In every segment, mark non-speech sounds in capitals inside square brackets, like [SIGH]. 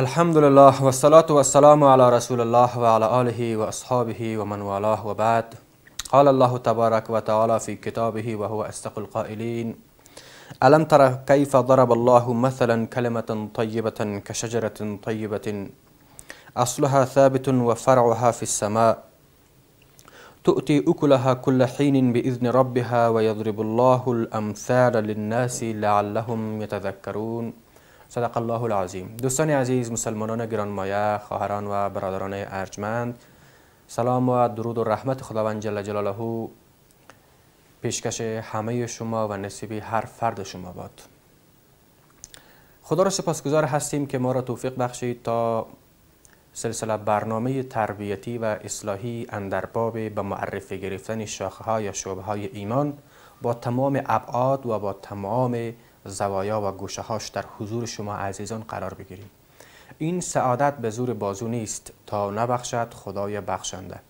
الحمد لله والصلاة والسلام على رسول الله وعلى آله وأصحابه ومن والاه وبعد قال الله تبارك وتعالى في كتابه وهو أستق القائلين ألم ترى كيف ضرب الله مثلا كلمة طيبة كشجرة طيبة أصلها ثابت وفرعها في السماء تؤتي أكلها كل حين بإذن ربها ويضرب الله الأمثال للناس لعلهم يتذكرون صدق الله العظیم دوستان عزیز مسلمانان گرانمایه خواهران و برادران ارجمند سلام و درود و رحمت خداوند جل جلاله پیشکش همه شما و نصیب هر فرد شما باد خدا را سپاسگزار هستیم که ما را توفیق بخشید تا سلسله برنامه تربیتی و اصلاحی اندر باب به معرفی گرفتن شاخه‌ها یا شعبه های ایمان با تمام ابعاد و با تمام زوایا و گوشه هاش در حضور شما عزیزان قرار بگیریم این سعادت به زور بازو نیست تا نبخشد خدای بخشنده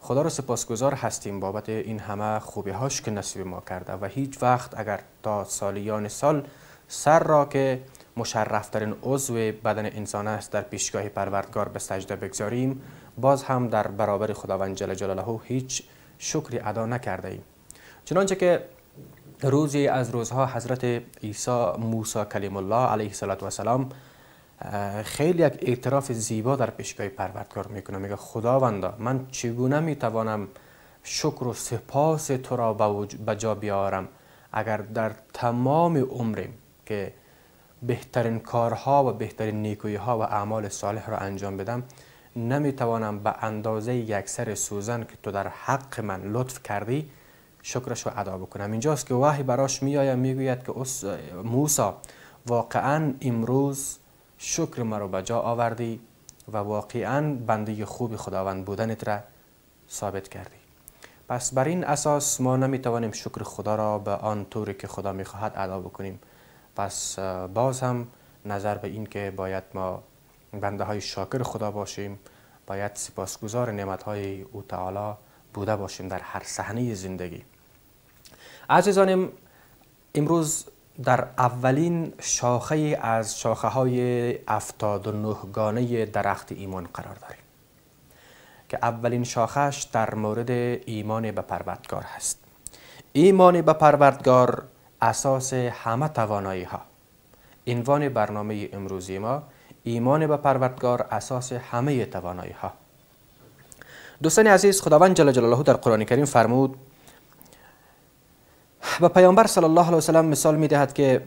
خدا را سپاسگزار هستیم بابت این همه خوبی هاش که نصیب ما کرده و هیچ وقت اگر تا سالیان سال سر را که مشرفترین عضو بدن انسان است در پیشگاه پروردگار به سجده بگذاریم باز هم در برابر خداوند جل جلاله هیچ شکری ادا نکرده ایم چنانچه که روزی از روزها حضرت عیسی موسی کلیم الله علیه السلام خیلی یک اعتراف زیبا در پیشگاه پروردگار میکنه میگه خداوندا من چگونه میتوانم شکر و سپاس تو را به جا بیارم اگر در تمام عمریم که بهترین کارها و بهترین نیکویی ها و اعمال صالح را انجام بدم نمیتوانم به اندازه یک سر سوزن که تو در حق من لطف کردی شکرش رو ادا بکنم اینجاست که وحی براش میآید میگوید که موسی واقعا امروز شکر مرا به جا آوردی و واقعا بنده خوب خداوند بودنت را ثابت کردی پس بر این اساس ما نمیتوانیم شکر خدا را به آن طوری که خدا میخواهد ادا بکنیم پس باز هم نظر به این که باید ما بنده های شاکر خدا باشیم باید سپاسگزار نعمت های او تعالی بوده باشیم در هر صحنه زندگی عزیزانم امروز در اولین شاخه از شاخه های افتاد و نهگانه درخت ایمان قرار داریم که اولین شاخش در مورد ایمان به پروردگار هست ایمان به پروردگار اساس همه توانایی ها عنوان برنامه امروزی ما ایمان به پروردگار اساس همه توانایی ها دوستان عزیز خداوند جل جلاله در قرآن کریم فرمود و پیامبر صلی الله علیه و سلم مثال می که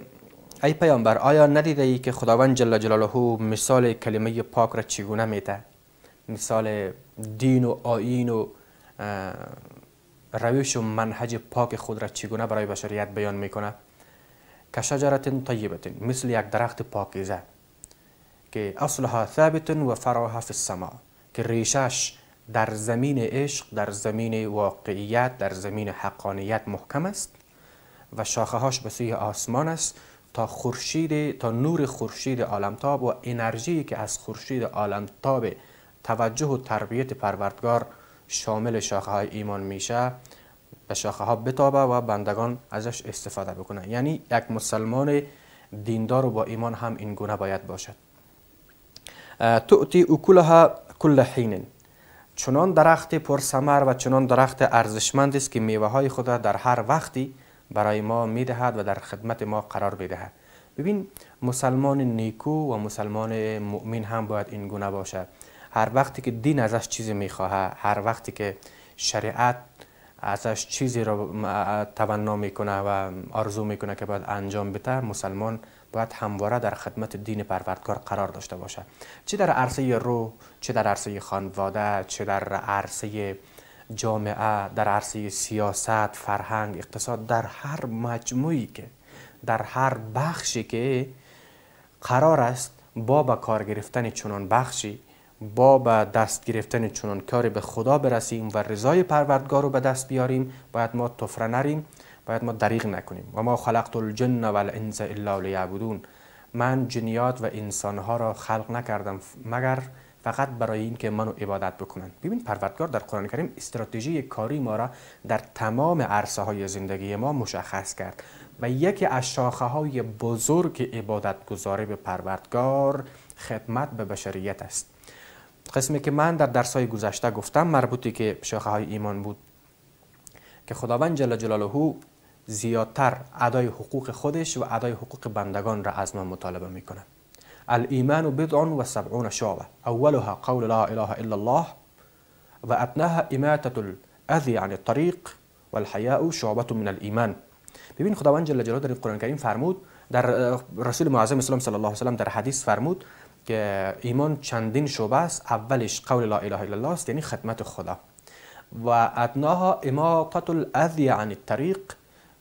ای پیامبر آیا ندیده ای که خداوند جل جلاله مثال کلمه پاک را چگونه میده مثال دین و آین و رویش و منهج پاک خود را چگونه برای بشریت بیان میکنه کشجرت طیبت مثل یک درخت پاکیزه که اصلها ثابت و فراها فی السما که ریشش در زمین عشق در زمین واقعیت در زمین حقانیت محکم است و شاخه هاش به سوی آسمان است تا خورشید تا نور خورشید عالمتاب و انرژی که از خورشید عالمتاب توجه و تربیت پروردگار شامل شاخه های ایمان میشه به شاخه ها بتابه و بندگان ازش استفاده بکنه یعنی یک مسلمان دیندار و با ایمان هم این گونه باید باشد تؤتی اکولها کل حین چنان درخت پرسمر و چنان درخت ارزشمند است که میوه های خود در هر وقتی برای ما میدهد و در خدمت ما قرار میدهد ببین مسلمان نیکو و مسلمان مؤمن هم باید این گونه باشد هر وقتی که دین ازش چیزی میخواهد هر وقتی که شریعت ازش چیزی را تمنا میکنه و آرزو میکنه که باید انجام بده مسلمان باید همواره در خدمت دین پروردگار قرار داشته باشد چه در عرصه رو چه در عرصه خانواده چه در عرصه جامعه در عرصه سیاست فرهنگ اقتصاد در هر مجموعی که در هر بخشی که قرار است با به کار گرفتن چنان بخشی با به دست گرفتن چنان کاری به خدا برسیم و رضای پروردگار رو به دست بیاریم باید ما تفره نریم باید ما دریغ نکنیم و ما خلقت الجن و الانس الا لیعبدون من جنیات و انسانها را خلق نکردم مگر فقط برای اینکه منو عبادت بکنن ببین پروردگار در قرآن کریم استراتژی کاری ما را در تمام عرصه های زندگی ما مشخص کرد و یکی از شاخه های بزرگ عبادت گذاری به پروردگار خدمت به بشریت است قسمی که من در درس های گذشته گفتم مربوطی که شاخه های ایمان بود که خداوند جل جلاله زیادتر ادای حقوق خودش و ادای حقوق بندگان را از ما مطالبه میکنه. الإيمان بضع وسبعون شعبة أولها قول لا إله إلا الله وأدناها إماتة الأذى عن الطريق والحياء شعبة من الإيمان ببين خداوند جل جلاله در قرآن الكريم فرمود در آه، رسول معظم اسلام صلى الله عليه وسلم در حديث فرمود که ایمان چندین شعبه است اولش قول لا اله الا الله است یعنی خدمت خدا و ادناها اماطت الاذی عن الطریق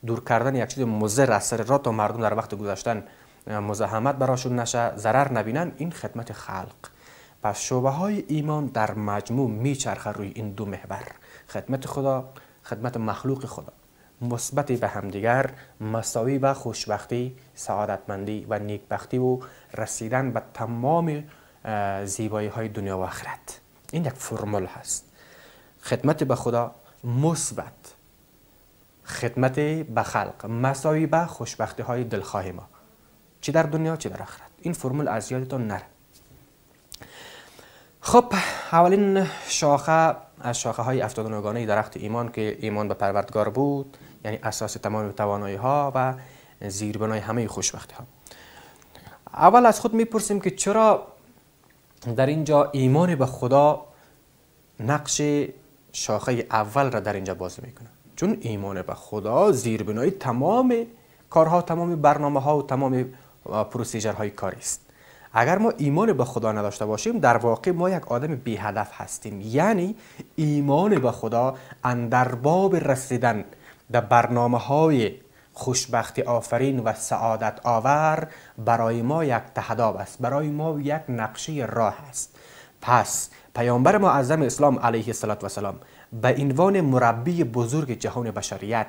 دور کردن یک چیز مزر از سر را تا مردم در وقت گذاشتن مزاحمت براشون نشه ضرر نبینن این خدمت خلق پس شعبه های ایمان در مجموع میچرخه روی این دو محور خدمت خدا خدمت مخلوق خدا مثبت به همدیگر مساوی و خوشبختی سعادتمندی و نیکبختی و رسیدن به تمام زیبایی های دنیا و آخرت این یک فرمول هست خدمت به خدا مثبت خدمت به خلق مساوی به خوشبختی های دلخواه ما چه در دنیا چه در آخرت این فرمول از یادتان نره خب اولین شاخه از شاخه های افتادنگانه درخت ایمان که ایمان به پروردگار بود یعنی اساس تمام توانایی ها و زیربنای همه خوشبختی ها اول از خود میپرسیم که چرا در اینجا ایمان به خدا نقش شاخه اول را در اینجا بازی میکنه چون ایمان به خدا زیربنای تمام کارها تمام برنامه ها و تمام پروسیجر های کاری است اگر ما ایمان به خدا نداشته باشیم در واقع ما یک آدم بی هدف هستیم یعنی ایمان به خدا اندر باب رسیدن به برنامه های خوشبختی آفرین و سعادت آور برای ما یک تهداب است برای ما یک نقشه راه است پس پیامبر معظم اسلام علیه السلام به عنوان مربی بزرگ جهان بشریت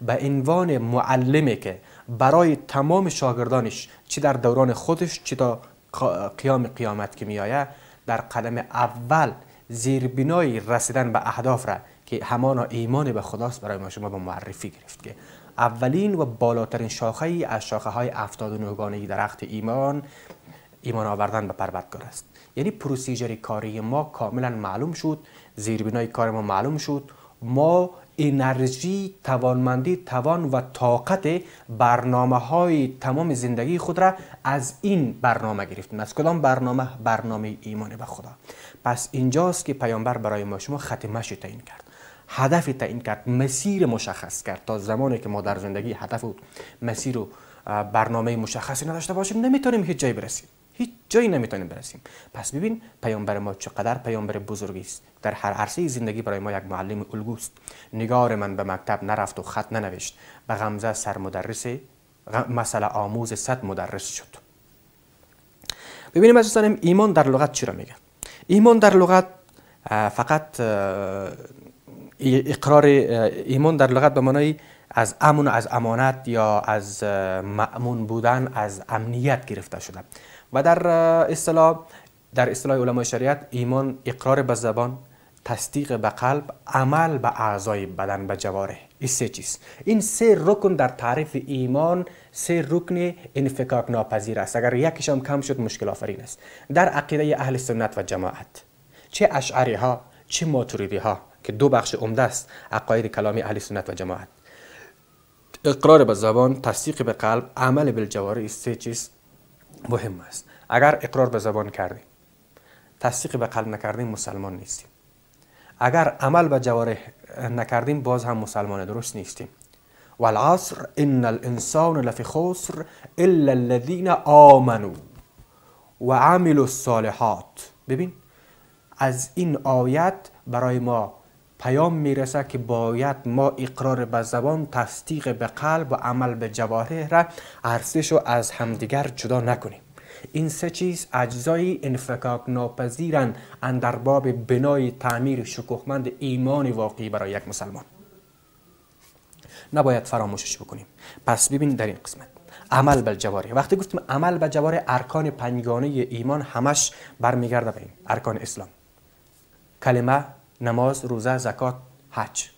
به عنوان معلمی که برای تمام شاگردانش چه در دوران خودش چه تا قیام قیامت که میآید در قدم اول زیر رسیدن به اهداف را که همان ایمان به خداست برای ما شما به معرفی گرفت که اولین و بالاترین شاخه ای از شاخه های افتاد و نوگانه درخت ایمان ایمان آوردن به پروردگار است یعنی پروسیجر کاری ما کاملا معلوم شد زیربنای کار ما معلوم شد ما انرژی توانمندی توان و طاقت برنامه های تمام زندگی خود را از این برنامه گرفتیم از کدام برنامه برنامه ایمان به خدا پس اینجاست که پیامبر برای ما شما تا تعیین کرد هدف تعیین کرد مسیر مشخص کرد تا زمانی که ما در زندگی هدف و مسیر و برنامه مشخصی نداشته باشیم نمیتونیم هیچ جایی برسیم هیچ جایی نمیتونیم برسیم پس ببین پیامبر ما چقدر پیامبر بزرگی است در هر عرصه زندگی برای ما یک معلم الگوست نگار من به مکتب نرفت و خط ننوشت به غمزه سر مدرس مسئله آموز صد مدرس شد ببینیم از ایمان در لغت چی را ایمان در لغت فقط اقرار ایمان در لغت به معنای از امن از امانت یا از مأمون بودن از امنیت گرفته شده و در اصطلاح در اصطلاح علمای شریعت ایمان اقرار به زبان تصدیق به قلب عمل به اعضای بدن به جواره این سه چیز این سه رکن در تعریف ایمان سه رکن انفکاک ناپذیر است اگر یکیش هم کم شد مشکل آفرین است در عقیده اهل سنت و جماعت چه اشعری ها چه ماتوریدی ها که دو بخش عمده است عقاید کلامی اهل سنت و جماعت اقرار به زبان تصدیق به قلب عمل این سه چیز مهم است اگر اقرار به زبان کردیم تصدیق به قلب نکردیم مسلمان نیستیم اگر عمل به جوارح نکردیم باز هم مسلمان درست نیستیم والعصر ان الانسان لفی خسر الا الذین آمنوا و عملوا الصالحات ببین از این آیت برای ما پیام میرسه که باید ما اقرار به زبان تصدیق به قلب و عمل به جواره را ارزش و از همدیگر جدا نکنیم این سه چیز اجزای انفکاک ناپذیرند اندر باب بنای تعمیر شکوهمند ایمان واقعی برای یک مسلمان نباید فراموشش بکنیم پس ببین در این قسمت عمل به جواره وقتی گفتیم عمل به جواره ارکان پنجگانه ایمان همش برمیگرده به این ارکان اسلام کلمه نماز روزه زکات حج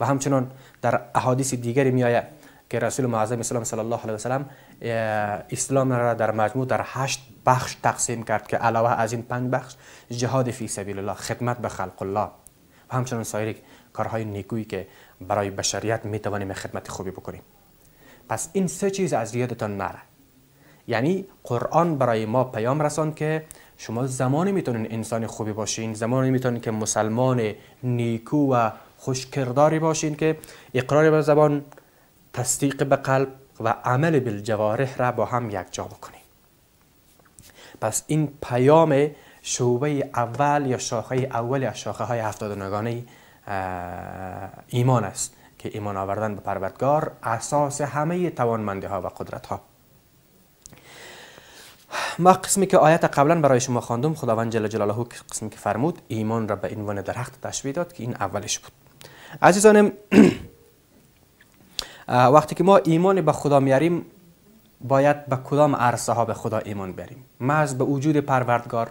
و همچنان در احادیث دیگری می آید که رسول معظم اسلام صلی الله علیه و سلم اسلام را در مجموع در هشت بخش تقسیم کرد که علاوه از این پنج بخش جهاد فی سبیل الله خدمت به خلق الله و همچنان سایر کارهای نیکویی که برای بشریت می توانیم خدمت خوبی بکنیم پس این سه چیز از یادتان نره یعنی قرآن برای ما پیام رساند که شما زمانی میتونین انسان خوبی باشین زمانی میتونین که مسلمان نیکو و خوشکرداری باشین که اقرار به زبان تصدیق به قلب و عمل بالجوارح را با هم یکجا بکنین پس این پیام شعبه اول یا شاخه اول یا شاخه های نگانه ایمان است که ایمان آوردن به پروردگار اساس همه توانمندی ها و قدرت ها ما قسمی که آیت قبلا برای شما خواندم خداوند جل جلاله قسمی که فرمود ایمان را به عنوان درخت تشبیه داد که این اولش بود عزیزانم [CLEARS THROAT] وقتی که ما ایمان به خدا میاریم باید به کدام عرصه ها به خدا ایمان بریم محض به وجود پروردگار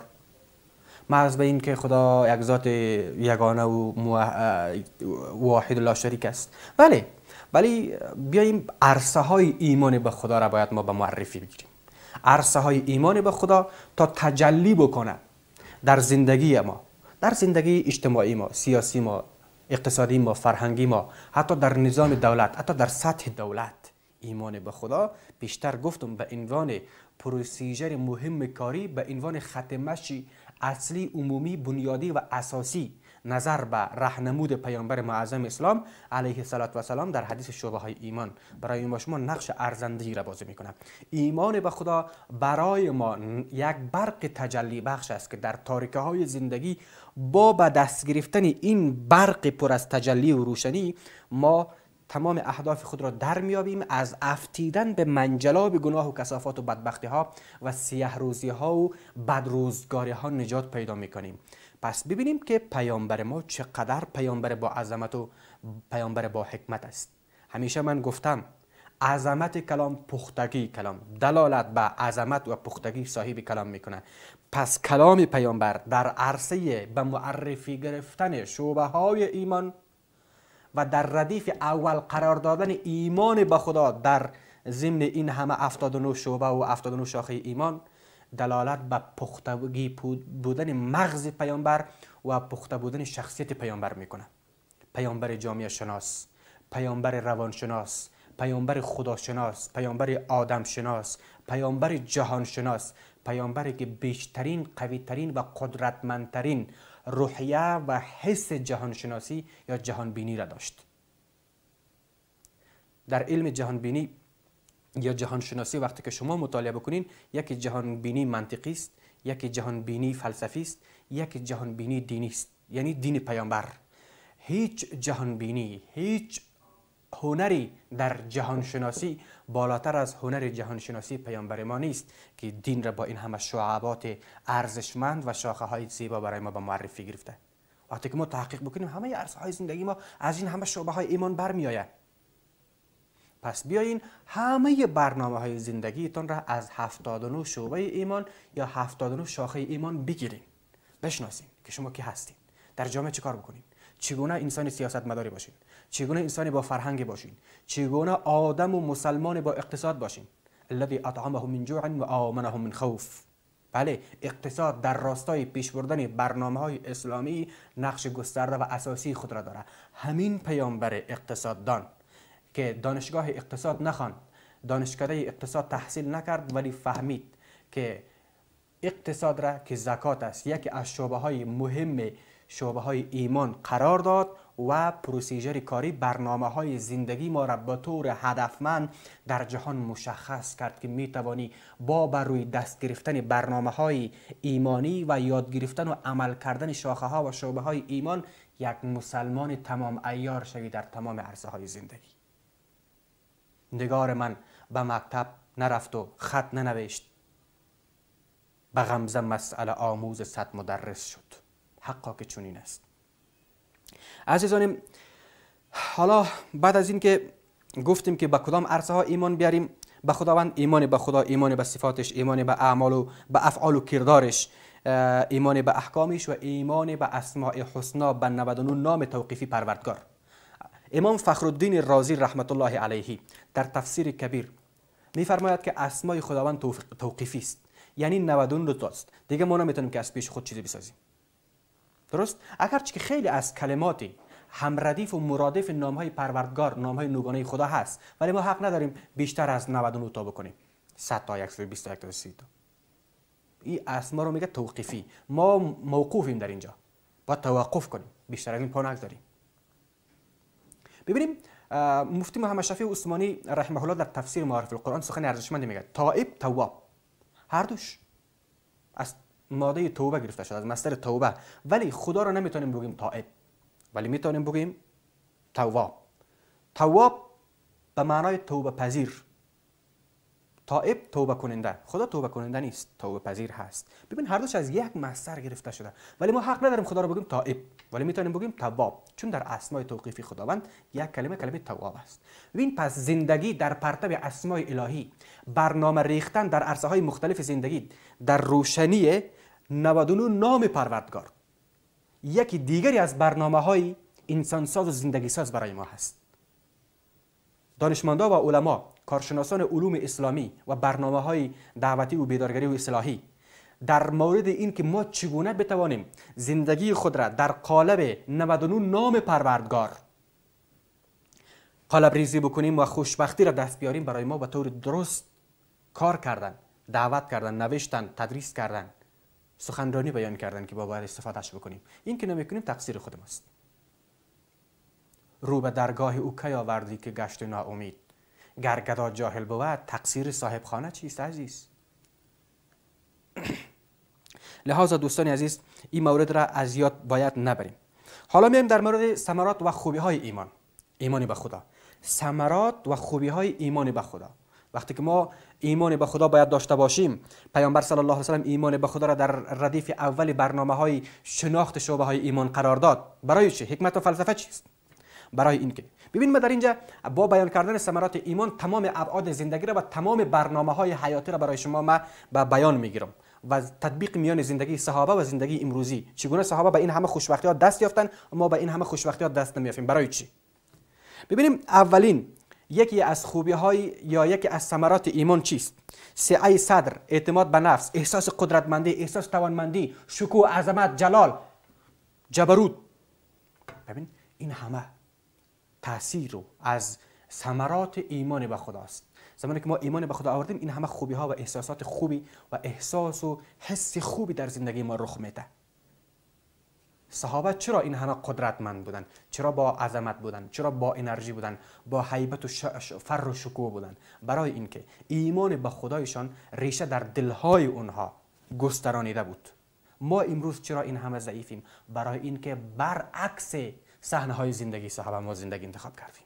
محض به این که خدا یک ذات یگانه و واحد لا شریک است بله ولی بیاییم عرصه های ایمان به خدا را باید ما به معرفی بگیریم عرصه های ایمان به خدا تا تجلی بکنه در زندگی ما در زندگی اجتماعی ما سیاسی ما اقتصادی ما فرهنگی ما حتی در نظام دولت حتی در سطح دولت ایمان به خدا بیشتر گفتم به عنوان پروسیجر مهم کاری به عنوان ختمشی اصلی عمومی بنیادی و اساسی نظر به رهنمود پیامبر معظم اسلام علیه صلات و سلام در حدیث شعبه های ایمان برای ما شما نقش ارزندهی را بازی کنم ایمان به خدا برای ما یک برق تجلی بخش است که در تاریکه های زندگی با به دست گرفتن این برق پر از تجلی و روشنی ما تمام اهداف خود را در میابیم از افتیدن به منجلاب گناه و کسافات و بدبختی ها و سیه روزی ها و بدروزگاری ها نجات پیدا میکنیم پس ببینیم که پیامبر ما چقدر پیامبر با عظمت و پیامبر با حکمت است همیشه من گفتم عظمت کلام پختگی کلام دلالت به عظمت و پختگی صاحب کلام میکنه پس کلام پیامبر در عرصه به معرفی گرفتن شعبه های ایمان و در ردیف اول قرار دادن ایمان به خدا در ضمن این همه 79 شعبه و 79 شاخه ایمان دلالت به پختگی بودن مغز پیامبر و پخته بودن شخصیت پیامبر میکنه پیامبر جامعه شناس پیامبر روانشناس پیامبر خداشناس پیامبر آدمشناس پیامبر جهانشناس پیامبری که بیشترین قویترین و قدرتمندترین روحیه و حس جهان شناسی یا جهانبینی را داشت در علم بینی یا جهان شناسی وقتی که شما مطالعه بکنین یک جهان بینی منطقی است یک جهان بینی فلسفی است یکی جهان بینی دینی است یعنی دین پیامبر هیچ جهان بینی هیچ هنری در جهان شناسی بالاتر از هنر جهان شناسی پیامبر ما نیست که دین را با این همه شعبات ارزشمند و شاخه های زیبا برای ما به معرفی گرفته وقتی که ما تحقیق بکنیم همه ارزهای های زندگی ما از این همه شعبه های ایمان پس بیاین همه برنامه های زندگیتان را از 79 شعبه ایمان یا 79 شاخه ایمان بگیرین بشناسین که شما کی هستین در جامعه کار بکنین چگونه انسان سیاست مداری باشین چگونه انسانی با فرهنگ باشین چگونه آدم و مسلمان با اقتصاد باشین الذي اطعمهم من جوع و آمنهم من خوف بله اقتصاد در راستای پیش بردن برنامه های اسلامی نقش گسترده و اساسی خود را داره. همین پیامبر اقتصاددان که دانشگاه اقتصاد نخواند دانشکده اقتصاد تحصیل نکرد ولی فهمید که اقتصاد را که زکات است یکی از شعبه های مهم شعبه های ایمان قرار داد و پروسیجر کاری برنامه های زندگی ما را به طور هدفمند در جهان مشخص کرد که می توانی با بر روی دست گرفتن برنامه های ایمانی و یاد گرفتن و عمل کردن شاخه ها و شعبه های ایمان یک مسلمان تمام ایار شوی در تمام عرصه های زندگی نگار من به مکتب نرفت و خط ننوشت به غمزه مسئله آموز صد مدرس شد حقا که چنین است عزیزانم حالا بعد از اینکه گفتیم که به کدام عرصه ها ایمان بیاریم به خداوند ایمان به خدا ایمان به صفاتش ایمان به اعمال و به افعال و کردارش ایمان به احکامش و ایمان به اسماء حسنا به 99 نام توقیفی پروردگار امام فخرالدین رازی رحمت الله علیه در تفسیر کبیر میفرماید که اسمای خداوند توقیفی است یعنی 99 تاست دیگه ما نمیتونیم که از پیش خود چیزی بسازیم درست اگرچه که خیلی از کلماتی ردیف و مرادف نام های پروردگار نام های نوگانه خدا هست ولی ما حق نداریم بیشتر از 99 تا بکنیم 100 تا 120 تا 30 تا این اسما رو میگه توقیفی ما موقوفیم در اینجا با توقف کنیم بیشتر از این پا نگذاریم ببینیم مفتی محمد شفیع عثمانی رحمه الله در تفسیر معارف القرآن سخن ارزشمندی میگه تائب تواب هر دوش از ماده توبه گرفته شده از مصدر توبه ولی خدا را نمیتونیم بگیم تائب ولی میتونیم بگیم تواب تواب به معنای توبه پذیر تائب توبه کننده خدا توبه کننده نیست توبه پذیر هست ببین هر دوش از یک مصدر گرفته شده ولی ما حق نداریم خدا رو بگیم تائب ولی میتونیم بگیم تواب چون در اسمای توقیفی خداوند یک کلمه کلمه تواب است ببین پس زندگی در پرتب اسمای الهی برنامه ریختن در عرصه های مختلف زندگی در روشنی 99 نام پروردگار یکی دیگری از برنامه های انسان ساز و زندگی ساز برای ما هست دانشمندا و علما کارشناسان علوم اسلامی و برنامه های دعوتی و بیدارگری و اصلاحی در مورد این که ما چگونه بتوانیم زندگی خود را در قالب 99 نام پروردگار قالب ریزی بکنیم و خوشبختی را دست بیاریم برای ما به طور درست کار کردن دعوت کردن نوشتن تدریس کردن سخنرانی بیان کردن که با باید استفادهش بکنیم این که تقصیر خود ماست رو به درگاه او کی آوردی که گشت ناامید گر جاهل بود تقصیر صاحب خانه چیست عزیز [COUGHS] لحاظ دوستان عزیز این مورد را از یاد باید نبریم حالا میایم در مورد ثمرات و خوبی های ایمان ایمانی به خدا ثمرات و خوبی های ایمانی به خدا وقتی که ما ایمان به خدا باید داشته باشیم پیامبر صلی الله علیه و ایمان به خدا را در ردیف اول برنامه های شناخت شعبه های ایمان قرار داد برای چه حکمت و فلسفه چیست برای اینکه ببین ما در اینجا با بیان کردن ثمرات ایمان تمام ابعاد زندگی را و تمام برنامه های حیاتی را برای شما ما با بیان میگیرم و تطبیق میان زندگی صحابه و زندگی امروزی چگونه صحابه به این همه خوشبختی ها دست یافتن ما به این همه خوشبختی ها دست نمیافیم. برای چی ببینیم اولین یکی از خوبی های یا یکی از ثمرات ایمان چیست سعی صدر اعتماد به نفس احساس قدرتمندی احساس توانمندی شکوه عظمت جلال جبروت ببین این همه تاثیر رو از ثمرات ایمان به خداست زمانی که ما ایمان به خدا آوردیم این همه خوبی ها و احساسات خوبی و احساس و حس خوبی در زندگی ما رخ میده صحابه چرا این همه قدرتمند بودن چرا با عظمت بودن چرا با انرژی بودن با حیبت و فر و شکوه بودن برای اینکه ایمان به خدایشان ریشه در دلهای اونها گسترانیده بود ما امروز چرا این همه ضعیفیم برای اینکه برعکس صحنه های زندگی صحابه ما زندگی انتخاب کردیم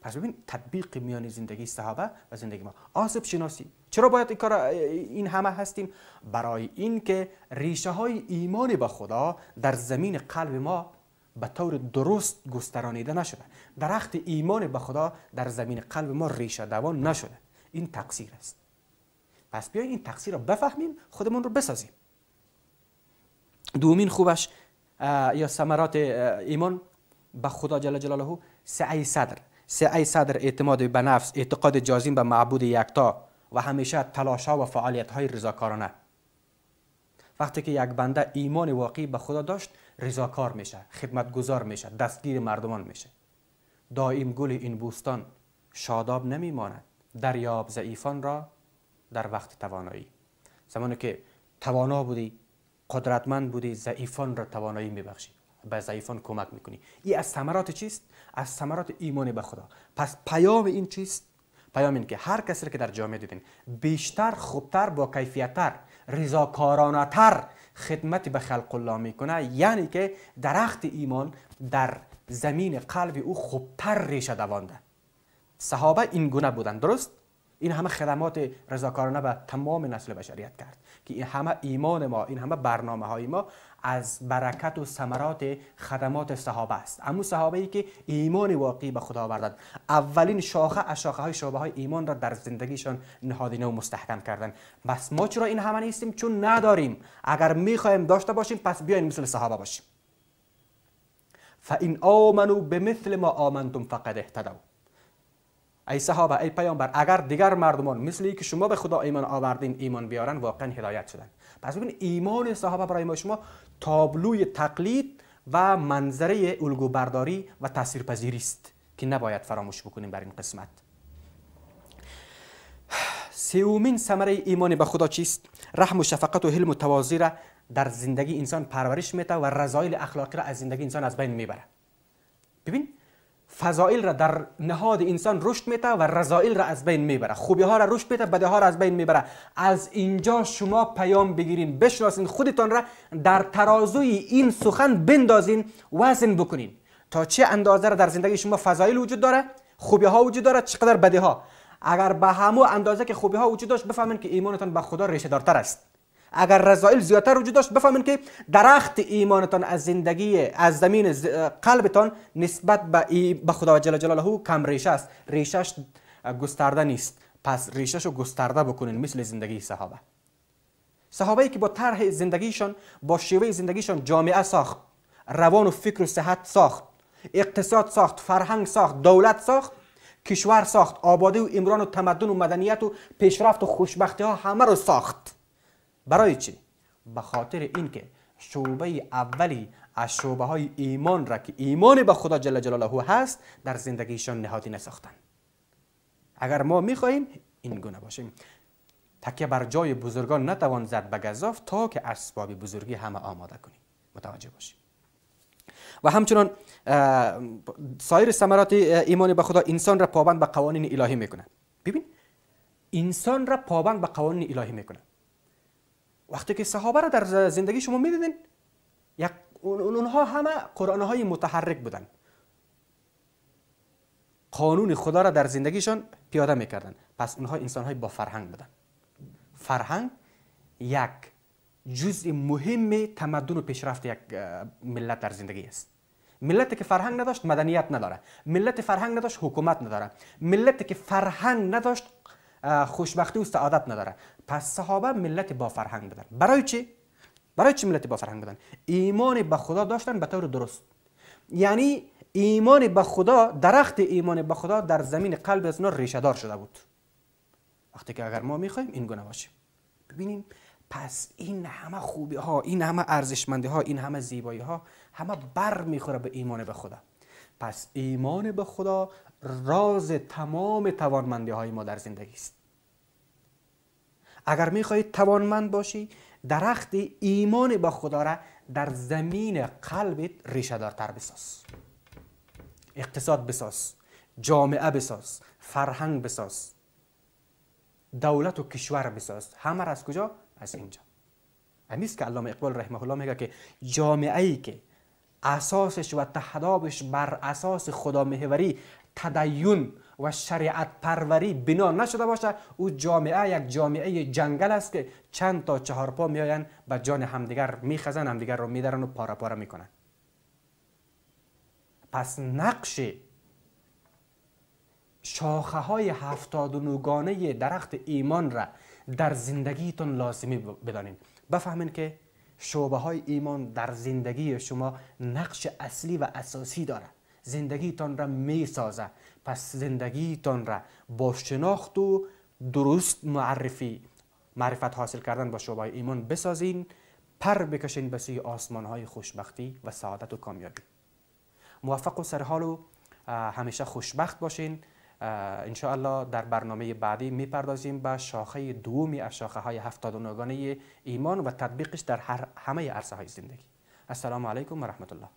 پس ببین تطبیق میان زندگی صحابه و زندگی ما آسیب شناسی چرا باید این, کار این همه هستیم برای اینکه ریشه های ایمان به خدا در زمین قلب ما به طور درست گسترانیده نشده درخت ایمان به خدا در زمین قلب ما ریشه دوان نشده این تقصیر است پس بیاین این تقصیر را بفهمیم خودمون رو بسازیم دومین خوبش یا ثمرات ایمان به خدا جل جلاله سعی صدر سعی صدر اعتماد به نفس اعتقاد جازم به معبود یکتا و همیشه تلاشا و فعالیت های رضاکارانه وقتی که یک بنده ایمان واقعی به خدا داشت رضاکار میشه خدمتگزار میشه دستگیر مردمان میشه دائم گل این بوستان شاداب نمیماند دریاب ضعیفان را در وقت توانایی زمانی که توانا بودی قدرتمند بودی ضعیفان را توانایی میبخشی به ضعیفان کمک میکنی این از ثمرات چیست از ثمرات ایمان به خدا پس پیام این چیست پیام این که هر کسی که در جامعه دیدین بیشتر خوبتر با کیفیتتر تر خدمت به خلق الله میکنه یعنی که درخت ایمان در زمین قلب او خوبتر ریشه دوانده صحابه این گونه بودن درست این همه خدمات رضاکارانه به تمام نسل بشریت کرد که این همه ایمان ما این همه برنامه های ما از برکت و ثمرات خدمات صحابه است اما صحابه ای که ایمان واقعی به خدا آوردند اولین شاخه از شاخه های شعبه های ایمان را در زندگیشان نهادینه و مستحکم کردند بس ما چرا این همه نیستیم چون نداریم اگر میخوایم داشته باشیم پس بیاین مثل صحابه باشیم فَإِنْ به مثل ما آمنتم فقد اهتدوا ای صحابه ای پیامبر اگر دیگر مردمان مثلی که شما به خدا ایمان آوردین ایمان بیارن واقعا هدایت شدن پس ببین ایمان صحابه برای ما شما تابلوی تقلید و منظره الگوبرداری و تاثیرپذیری است که نباید فراموش بکنیم بر این قسمت سومین ثمره ایمان به خدا چیست رحم و شفقت و حلم و را در زندگی انسان پرورش میده و رضایل اخلاقی را از زندگی انسان از بین میبره ببین فضائل را در نهاد انسان رشد میته و رضائل را از بین میبره خوبی ها را رشد میته بده ها را از بین میبره از اینجا شما پیام بگیرین بشناسین خودتان را در ترازوی این سخن بندازین وزن بکنین تا چه اندازه در زندگی شما فضایل وجود داره خوبی ها وجود داره چقدر بده ها اگر به همو اندازه که خوبی ها وجود داشت بفهمین که ایمانتان به خدا ریشه دارتر است اگر رضایل زیادتر وجود داشت بفهمین که درخت ایمانتان از زندگی از زمین قلبتان نسبت به خدا جل جلاله کم ریشه است ریشش گسترده نیست پس ریشه رو گسترده بکنین مثل زندگی صحابه صحابه که با طرح زندگیشان با شیوه زندگیشان جامعه ساخت روان و فکر و صحت ساخت اقتصاد ساخت فرهنگ ساخت دولت ساخت کشور ساخت آبادی و امران و تمدن و مدنیت و پیشرفت و خوشبختی ها همه رو ساخت برای چی؟ به خاطر اینکه شعبه اولی از شعبه های ایمان را که ایمان به خدا جل جلاله هست در زندگیشان نهادی نساختن اگر ما میخواهیم این گونه باشیم تکیه بر جای بزرگان نتوان زد به گذاف تا که اسباب بزرگی همه آماده کنیم متوجه باشیم و همچنان سایر ثمرات ایمان به خدا انسان را پابند به قوانین الهی میکنه ببین انسان را پابند به قوانین الهی میکنه وقتی که صحابه را در زندگی شما میدیدین یک اونها همه قرآن های متحرک بودن قانون خدا را در زندگیشان پیاده میکردن پس اونها انسان های با فرهنگ بودن فرهنگ یک جزء مهم تمدن و پیشرفت یک ملت در زندگی است ملتی که فرهنگ نداشت مدنیت نداره ملت فرهنگ نداشت حکومت نداره ملتی که فرهنگ نداشت Э, خوشبختی و سعادت نداره پس صحابه ملت با فرهنگ بودن برای چی برای چی ملت با فرهنگ بودن ایمان به خدا داشتن به طور درست یعنی ایمان به خدا درخت ایمان به خدا در زمین قلب از ریشه دار شده بود وقتی که اگر ما میخوایم این گونه باشیم ببینیم پس این همه خوبی ها این همه ارزشمندی ها این همه زیبایی ها همه بر میخوره به ایمان به خدا پس ایمان به خدا راز تمام توانمندی های ما در زندگی است اگر خواهید توانمند باشی درخت ایمان با خدا را در زمین قلبت ریشه دارتر بساز اقتصاد بساز جامعه بساز فرهنگ بساز دولت و کشور بساز همه را از کجا از اینجا امیست که علامه اقبال رحمه الله میگه که جامعه ای که اساسش و تهدابش بر اساس خدا محوری تدین و شریعت پروری بنا نشده باشه او جامعه یک جامعه جنگل است که چند تا چهار می میآیند به جان همدیگر میخزن همدیگر رو میدرن و پاره پاره میکنن پس نقش شاخه های هفتاد و نوگانه درخت ایمان را در زندگیتون لازمی بدانین بفهمین که شعبه های ایمان در زندگی شما نقش اصلی و اساسی دارد زندگی زندگیتان را می سازه پس زندگیتان را با شناخت و درست معرفی معرفت حاصل کردن با شعبه ایمان بسازین پر بکشین به سوی آسمان های خوشبختی و سعادت و کامیابی موفق و سرحال و همیشه خوشبخت باشین انشاءالله در برنامه بعدی میپردازیم به شاخه دومی از شاخه های هفتاد ایمان و تطبیقش در هر همه عرصه های زندگی السلام علیکم و رحمت الله